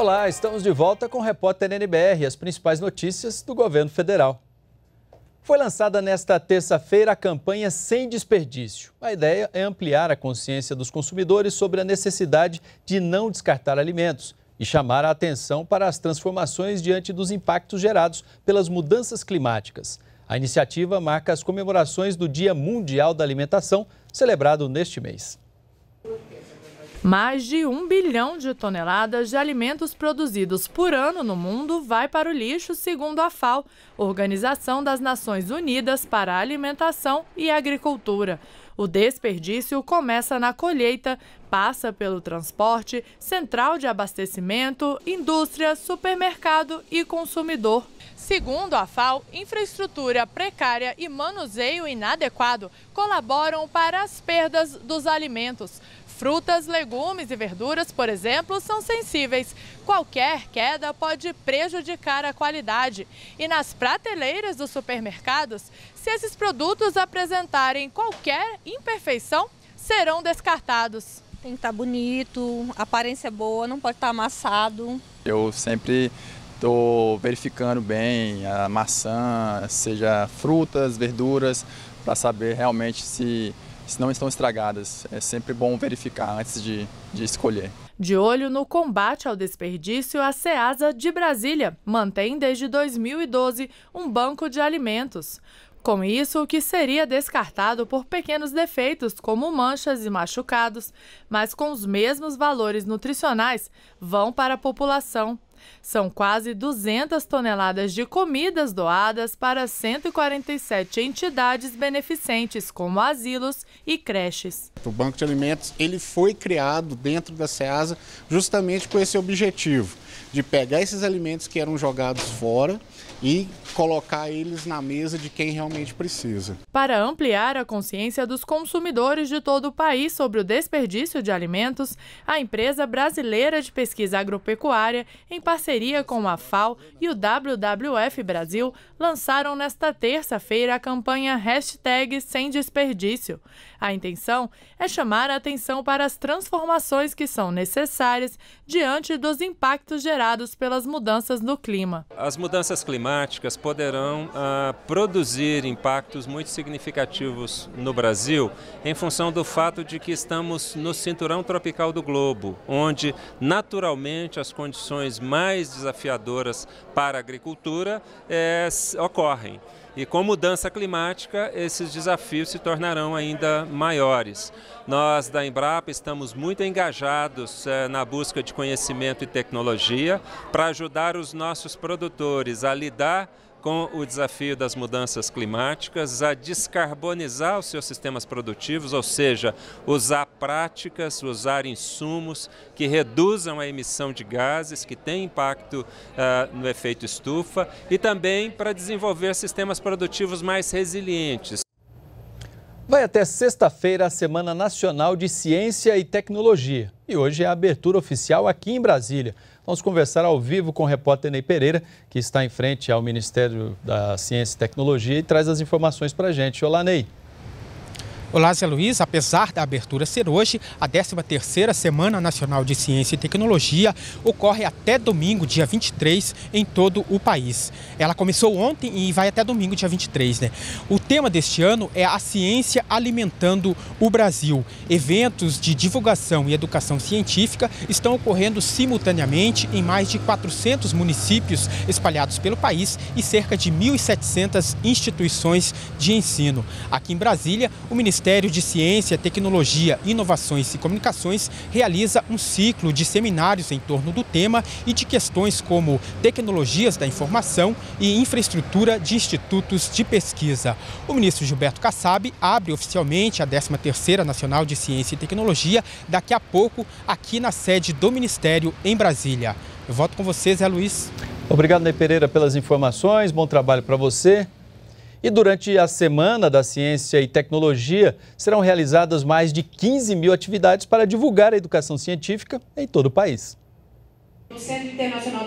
Olá, estamos de volta com o repórter NBR, as principais notícias do governo federal. Foi lançada nesta terça-feira a campanha Sem Desperdício. A ideia é ampliar a consciência dos consumidores sobre a necessidade de não descartar alimentos e chamar a atenção para as transformações diante dos impactos gerados pelas mudanças climáticas. A iniciativa marca as comemorações do Dia Mundial da Alimentação, celebrado neste mês. Mais de um bilhão de toneladas de alimentos produzidos por ano no mundo vai para o lixo, segundo a FAO, Organização das Nações Unidas para a Alimentação e Agricultura. O desperdício começa na colheita, passa pelo transporte, central de abastecimento, indústria, supermercado e consumidor. Segundo a FAO, infraestrutura precária e manuseio inadequado colaboram para as perdas dos alimentos. Frutas, legumes e verduras, por exemplo, são sensíveis. Qualquer queda pode prejudicar a qualidade. E nas prateleiras dos supermercados, se esses produtos apresentarem qualquer imperfeição, serão descartados. Tem que estar tá bonito, aparência é boa, não pode estar tá amassado. Eu sempre estou verificando bem a maçã, seja frutas, verduras, para saber realmente se se não estão estragadas. É sempre bom verificar antes de, de escolher. De olho no combate ao desperdício, a Ceasa de Brasília mantém desde 2012 um banco de alimentos. Com isso, o que seria descartado por pequenos defeitos, como manchas e machucados, mas com os mesmos valores nutricionais, vão para a população são quase 200 toneladas de comidas doadas para 147 entidades beneficentes, como asilos e creches. O Banco de Alimentos ele foi criado dentro da SEASA justamente com esse objetivo de pegar esses alimentos que eram jogados fora e colocar eles na mesa de quem realmente precisa. Para ampliar a consciência dos consumidores de todo o país sobre o desperdício de alimentos, a empresa brasileira de pesquisa agropecuária, em parceria com a FAO e o WWF Brasil, lançaram nesta terça-feira a campanha hashtag Sem Desperdício. A intenção é chamar a atenção para as transformações que são necessárias diante dos impactos gerados gerados pelas mudanças no clima. As mudanças climáticas poderão ah, produzir impactos muito significativos no Brasil em função do fato de que estamos no cinturão tropical do globo, onde naturalmente as condições mais desafiadoras para a agricultura eh, ocorrem. E com mudança climática, esses desafios se tornarão ainda maiores. Nós da Embrapa estamos muito engajados eh, na busca de conhecimento e tecnologia para ajudar os nossos produtores a lidar com o desafio das mudanças climáticas, a descarbonizar os seus sistemas produtivos, ou seja, usar práticas, usar insumos que reduzam a emissão de gases, que tem impacto uh, no efeito estufa, e também para desenvolver sistemas produtivos mais resilientes. Vai até sexta-feira a Semana Nacional de Ciência e Tecnologia. E hoje é a abertura oficial aqui em Brasília. Vamos conversar ao vivo com o repórter Ney Pereira, que está em frente ao Ministério da Ciência e Tecnologia e traz as informações para a gente. Olá, Ney. Olá, Zé Luiz. Apesar da abertura ser hoje, a 13ª Semana Nacional de Ciência e Tecnologia ocorre até domingo, dia 23, em todo o país. Ela começou ontem e vai até domingo, dia 23, né? O tema deste ano é a ciência alimentando o Brasil. Eventos de divulgação e educação científica estão ocorrendo simultaneamente em mais de 400 municípios espalhados pelo país e cerca de 1.700 instituições de ensino. Aqui em Brasília, o Ministério Ministério de Ciência, Tecnologia, Inovações e Comunicações realiza um ciclo de seminários em torno do tema e de questões como tecnologias da informação e infraestrutura de institutos de pesquisa. O ministro Gilberto Kassab abre oficialmente a 13ª Nacional de Ciência e Tecnologia daqui a pouco aqui na sede do Ministério em Brasília. Eu volto com você, Zé Luiz. Obrigado, Ney Pereira, pelas informações. Bom trabalho para você. E durante a Semana da Ciência e Tecnologia serão realizadas mais de 15 mil atividades para divulgar a educação científica em todo o país.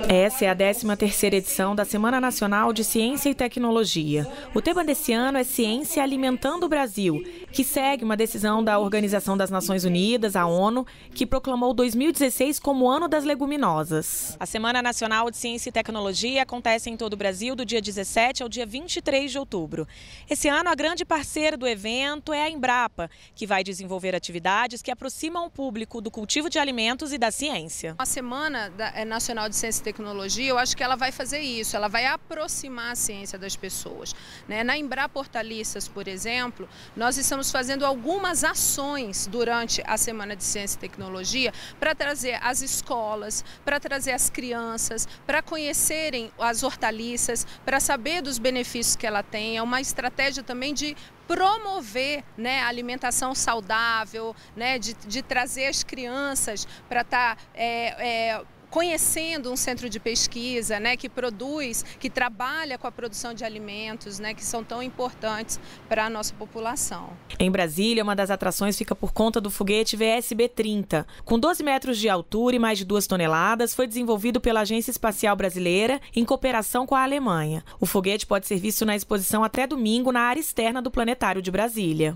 Essa é a 13 terceira edição da Semana Nacional de Ciência e Tecnologia. O tema desse ano é Ciência Alimentando o Brasil, que segue uma decisão da Organização das Nações Unidas, a ONU, que proclamou 2016 como Ano das Leguminosas. A Semana Nacional de Ciência e Tecnologia acontece em todo o Brasil do dia 17 ao dia 23 de outubro. Esse ano, a grande parceira do evento é a Embrapa, que vai desenvolver atividades que aproximam o público do cultivo de alimentos e da ciência. A semana da é, Nacional de Ciência e Tecnologia, eu acho que ela vai fazer isso, ela vai aproximar a ciência das pessoas. Né? Na Embra Portaliças, por exemplo, nós estamos fazendo algumas ações durante a Semana de Ciência e Tecnologia para trazer as escolas, para trazer as crianças, para conhecerem as hortaliças, para saber dos benefícios que ela tem. É uma estratégia também de promover né, a alimentação saudável, né, de, de trazer as crianças para estar tá, é, é, conhecendo um centro de pesquisa né, que produz, que trabalha com a produção de alimentos, né, que são tão importantes para a nossa população. Em Brasília, uma das atrações fica por conta do foguete VSB-30. Com 12 metros de altura e mais de 2 toneladas, foi desenvolvido pela Agência Espacial Brasileira em cooperação com a Alemanha. O foguete pode ser visto na exposição até domingo na área externa do Planetário de Brasília.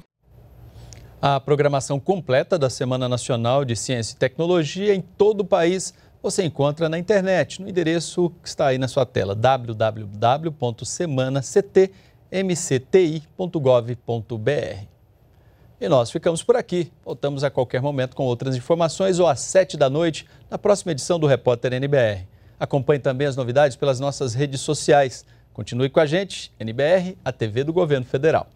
A programação completa da Semana Nacional de Ciência e Tecnologia em todo o país você encontra na internet, no endereço que está aí na sua tela, www.semanactmcti.gov.br. E nós ficamos por aqui. Voltamos a qualquer momento com outras informações ou às sete da noite na próxima edição do Repórter NBR. Acompanhe também as novidades pelas nossas redes sociais. Continue com a gente, NBR, a TV do Governo Federal.